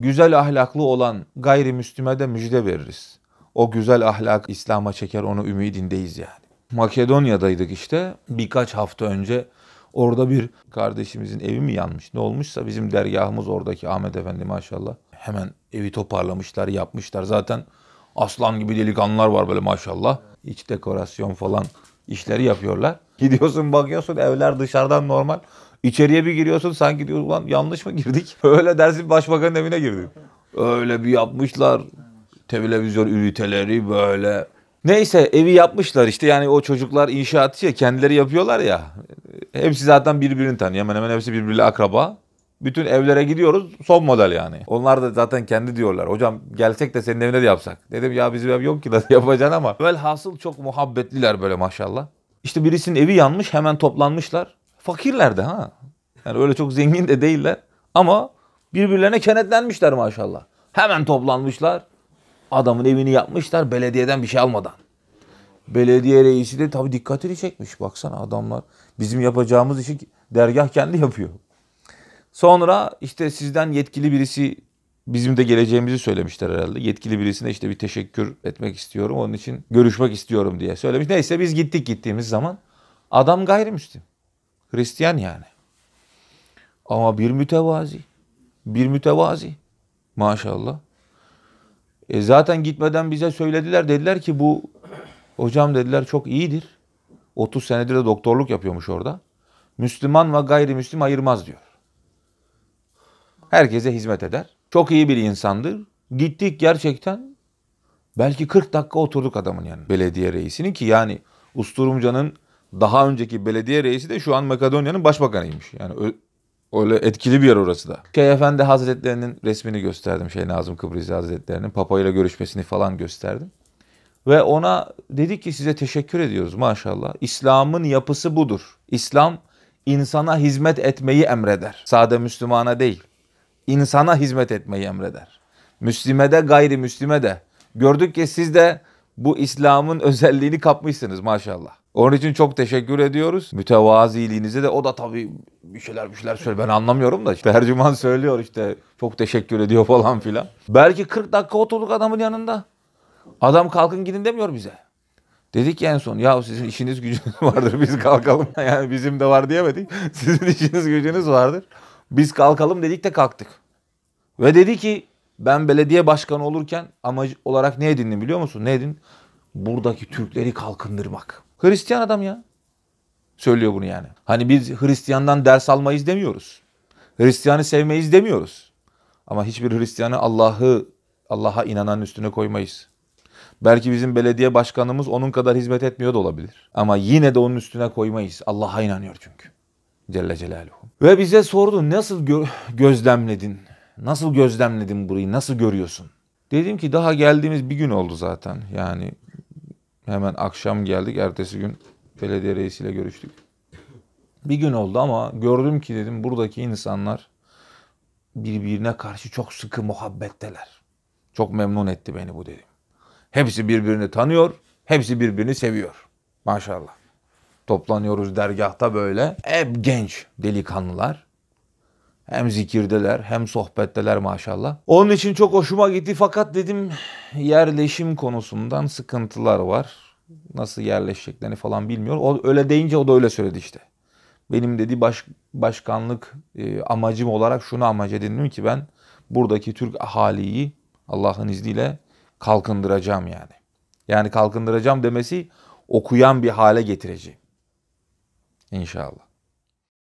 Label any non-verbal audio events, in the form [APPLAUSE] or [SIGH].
güzel ahlaklı olan gayrimüslime de müjde veririz. O güzel ahlak İslam'a çeker onu ümidindeyiz yani. Makedonya'daydık işte birkaç hafta önce orada bir kardeşimizin evi mi yanmış ne olmuşsa bizim dergahımız oradaki Ahmet Efendi maşallah hemen evi toparlamışlar yapmışlar zaten aslan gibi delikanlılar var böyle maşallah iç dekorasyon falan işleri yapıyorlar. [LAUGHS] Gidiyorsun bakıyorsun evler dışarıdan normal İçeriye bir giriyorsun sanki diyor ulan yanlış mı girdik? [LAUGHS] Öyle dersin başbakanın evine girdik. Öyle bir yapmışlar. Televizyon üniteleri böyle. Neyse evi yapmışlar işte yani o çocuklar inşaatçı ya kendileri yapıyorlar ya. Hepsi zaten birbirini tanıyor. Hemen hemen hepsi birbiriyle akraba. Bütün evlere gidiyoruz son model yani. Onlar da zaten kendi diyorlar. Hocam gelsek de senin evine de yapsak. Dedim ya bizim ev yok ki nasıl [LAUGHS] yapacaksın ama. Velhasıl çok muhabbetliler böyle maşallah. İşte birisinin evi yanmış hemen toplanmışlar. Fakirler de ha. Yani öyle çok zengin de değiller. Ama birbirlerine kenetlenmişler maşallah. Hemen toplanmışlar. Adamın evini yapmışlar belediyeden bir şey almadan. Belediye reisi de tabii dikkatini çekmiş. Baksana adamlar bizim yapacağımız işi dergah kendi yapıyor. Sonra işte sizden yetkili birisi bizim de geleceğimizi söylemişler herhalde. Yetkili birisine işte bir teşekkür etmek istiyorum. Onun için görüşmek istiyorum diye söylemiş. Neyse biz gittik gittiğimiz zaman adam gayrimüslim. Hristiyan yani. Ama bir mütevazi. Bir mütevazi. Maşallah. E zaten gitmeden bize söylediler. Dediler ki bu hocam dediler çok iyidir. 30 senedir de doktorluk yapıyormuş orada. Müslüman ve gayrimüslim ayırmaz diyor. Herkese hizmet eder. Çok iyi bir insandır. Gittik gerçekten. Belki 40 dakika oturduk adamın yani belediye reisinin ki yani Usturumca'nın daha önceki belediye reisi de şu an Makedonya'nın başbakanıymış. Yani öyle etkili bir yer orası da. Şeyh Efendi Hazretlerinin resmini gösterdim. Şey Nazım Kıbrıs Hazretlerinin Papa ile görüşmesini falan gösterdim. Ve ona dedi ki size teşekkür ediyoruz maşallah. İslam'ın yapısı budur. İslam insana hizmet etmeyi emreder. Sade Müslümana değil. İnsana hizmet etmeyi emreder. Müslime de gayrimüslime de. Gördük ki siz de bu İslam'ın [LAUGHS] özelliğini kapmışsınız maşallah. Onun için çok teşekkür ediyoruz. Mütevaziliğinize de o da tabii bir şeyler bir şeyler söylüyor. Ben anlamıyorum da işte Ercüman söylüyor işte çok teşekkür ediyor [LAUGHS] falan filan. Belki 40 dakika oturduk adamın yanında. Adam kalkın gidin demiyor bize. Dedik ki en son ya sizin işiniz gücünüz [LAUGHS] vardır biz kalkalım. Yani bizim de var diyemedik. Sizin işiniz gücünüz vardır. Biz kalkalım dedik de kalktık. Ve dedi ki ben belediye başkanı olurken amacı olarak ne edindim biliyor musun? Ne edin? Buradaki Türkleri kalkındırmak. Hristiyan adam ya. Söylüyor bunu yani. Hani biz Hristiyan'dan ders almayız demiyoruz. Hristiyan'ı sevmeyiz demiyoruz. Ama hiçbir Hristiyan'ı Allah'ı, Allah'a inanan üstüne koymayız. Belki bizim belediye başkanımız onun kadar hizmet etmiyor da olabilir. Ama yine de onun üstüne koymayız. Allah'a inanıyor çünkü. Celle Celaluhu. Ve bize sordu nasıl gö- gözlemledin? Nasıl gözlemledin burayı? Nasıl görüyorsun? Dedim ki daha geldiğimiz bir gün oldu zaten. Yani hemen akşam geldik. Ertesi gün belediye reisiyle görüştük. Bir gün oldu ama gördüm ki dedim buradaki insanlar birbirine karşı çok sıkı muhabbetteler. Çok memnun etti beni bu dedim. Hepsi birbirini tanıyor, hepsi birbirini seviyor. Maşallah. Toplanıyoruz dergahta böyle. Hep genç delikanlılar. Hem zikirdeler hem sohbetteler maşallah. Onun için çok hoşuma gitti fakat dedim yerleşim konusundan sıkıntılar var. Nasıl yerleşeceklerini falan bilmiyor. O öyle deyince o da öyle söyledi işte. Benim dedi baş, başkanlık e, amacım olarak şunu amac edindim ki ben buradaki Türk ahaliyi Allah'ın izniyle kalkındıracağım yani. Yani kalkındıracağım demesi okuyan bir hale getireceğim. İnşallah.